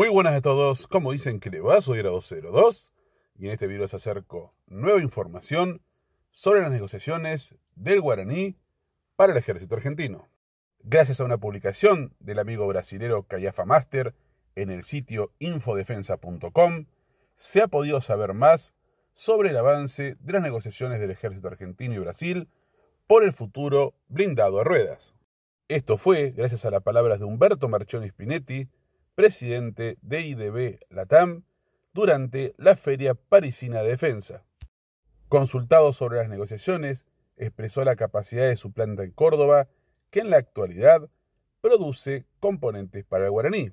Muy buenas a todos, como dicen que le va, soy Grado 02 y en este video les acerco nueva información sobre las negociaciones del guaraní para el ejército argentino. Gracias a una publicación del amigo brasilero Callafa Master en el sitio infodefensa.com, se ha podido saber más sobre el avance de las negociaciones del ejército argentino y Brasil por el futuro blindado a ruedas. Esto fue gracias a las palabras de Humberto Marchoni Spinetti, presidente de IDB Latam, durante la Feria Parisina de Defensa. Consultado sobre las negociaciones, expresó la capacidad de su planta en Córdoba, que en la actualidad produce componentes para el guaraní,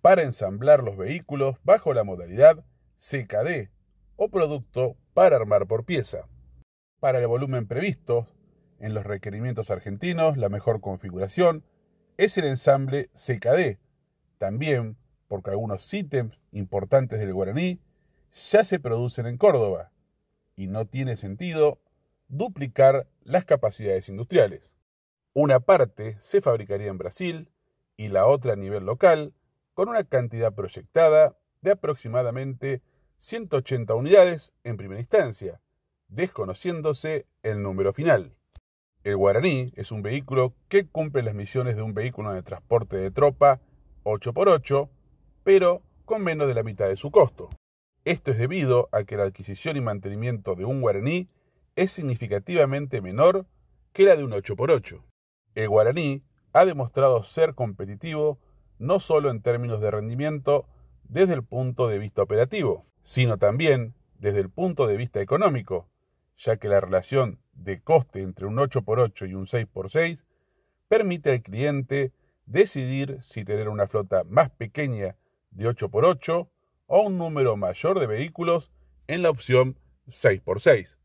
para ensamblar los vehículos bajo la modalidad CKD o producto para armar por pieza. Para el volumen previsto, en los requerimientos argentinos, la mejor configuración es el ensamble CKD, también porque algunos ítems importantes del guaraní ya se producen en Córdoba y no tiene sentido duplicar las capacidades industriales. Una parte se fabricaría en Brasil y la otra a nivel local con una cantidad proyectada de aproximadamente 180 unidades en primera instancia, desconociéndose el número final. El guaraní es un vehículo que cumple las misiones de un vehículo de transporte de tropa 8x8, pero con menos de la mitad de su costo. Esto es debido a que la adquisición y mantenimiento de un guaraní es significativamente menor que la de un 8x8. El guaraní ha demostrado ser competitivo no solo en términos de rendimiento desde el punto de vista operativo, sino también desde el punto de vista económico, ya que la relación de coste entre un 8x8 y un 6x6 permite al cliente decidir si tener una flota más pequeña de 8x8 o un número mayor de vehículos en la opción 6x6.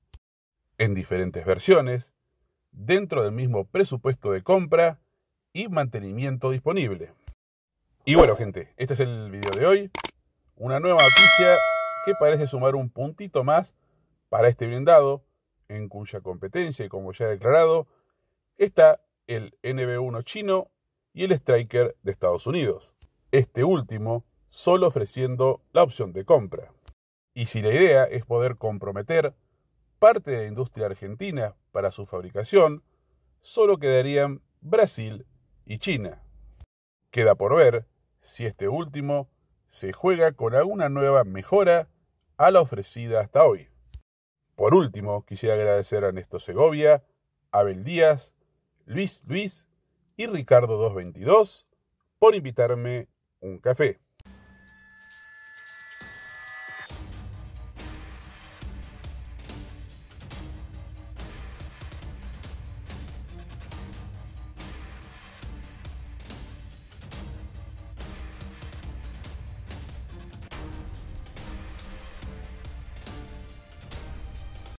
En diferentes versiones, dentro del mismo presupuesto de compra y mantenimiento disponible. Y bueno gente, este es el video de hoy. Una nueva noticia que parece sumar un puntito más para este blindado, en cuya competencia, y como ya he declarado, está el NB1 chino y el Striker de Estados Unidos, este último solo ofreciendo la opción de compra. Y si la idea es poder comprometer parte de la industria argentina para su fabricación, solo quedarían Brasil y China. Queda por ver si este último se juega con alguna nueva mejora a la ofrecida hasta hoy. Por último, quisiera agradecer a Néstor Segovia, Abel Díaz, Luis Luis y Ricardo 222 por invitarme un café.